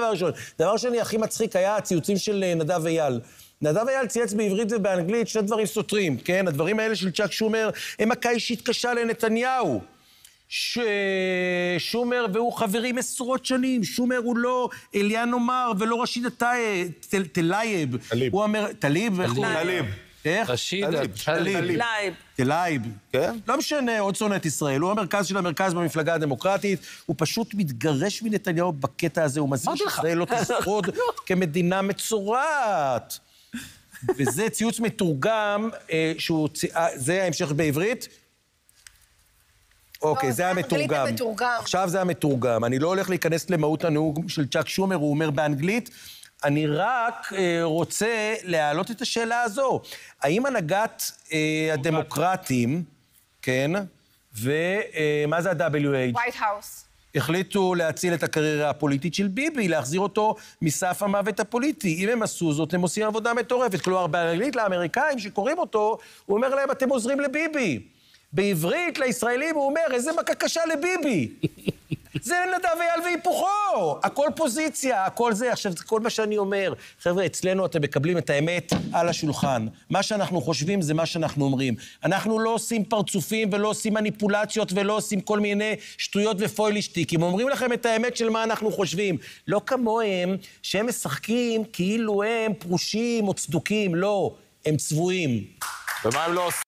דבר ראשון. דבר שני, הכי מצחיק היה הציוצים של אה, נדב אייל. נדב אייל צייץ בעברית ובאנגלית שני דברים סותרים, כן? הדברים האלה של צ'אק שומר הם מכה אישית קשה לנתניהו. ששומר והוא חברים עשרות שנים. שומר הוא לא אליאן עומר ולא רשיד טלייב. טליב. טליב? טליב. איך? רשיד טלייב. טלייב. כן. לא משנה, עוד שונאת ישראל. הוא המרכז של המרכז במפלגה הדמוקרטית. הוא פשוט מתגרש מנתניהו בקטע הזה. הוא מזמין שישראל לא תשרוד לא. כמדינה מצורעת. וזה ציוץ מתורגם, אה, שהוא... אה, זה ההמשך בעברית? אוקיי, לא, זה המתורגם. עכשיו זה המתורגם. אני לא הולך להיכנס למהות הנאום של צ'אק שומר, הוא אומר באנגלית, אני רק אה, רוצה להעלות את השאלה הזו. האם הנהגת אה, הדמוקרטים, כן, ומה אה, זה ה-WH? White House. החליטו להציל את הקריירה הפוליטית של ביבי, להחזיר אותו מסף המוות הפוליטי. אם הם עשו זאת, הם עושים עבודה מטורפת. כלומר, באנגלית לאמריקאים שקוראים אותו, הוא אומר להם, אתם עוזרים לביבי. בעברית לישראלים הוא אומר, איזה מכה קשה לביבי. זה נדב אייל והיפוכו! הכל פוזיציה, הכל זה. עכשיו, זה כל מה שאני אומר. חבר'ה, אצלנו אתם מקבלים את האמת על השולחן. מה שאנחנו חושבים זה מה שאנחנו אומרים. אנחנו לא עושים פרצופים ולא עושים מניפולציות ולא עושים כל מיני שטויות ופוילישטיקים. אומרים לכם את האמת של מה אנחנו חושבים. לא כמוהם, שהם משחקים כאילו הם פרושים או צדוקים. לא, הם צבועים. ומה הם לא עושים?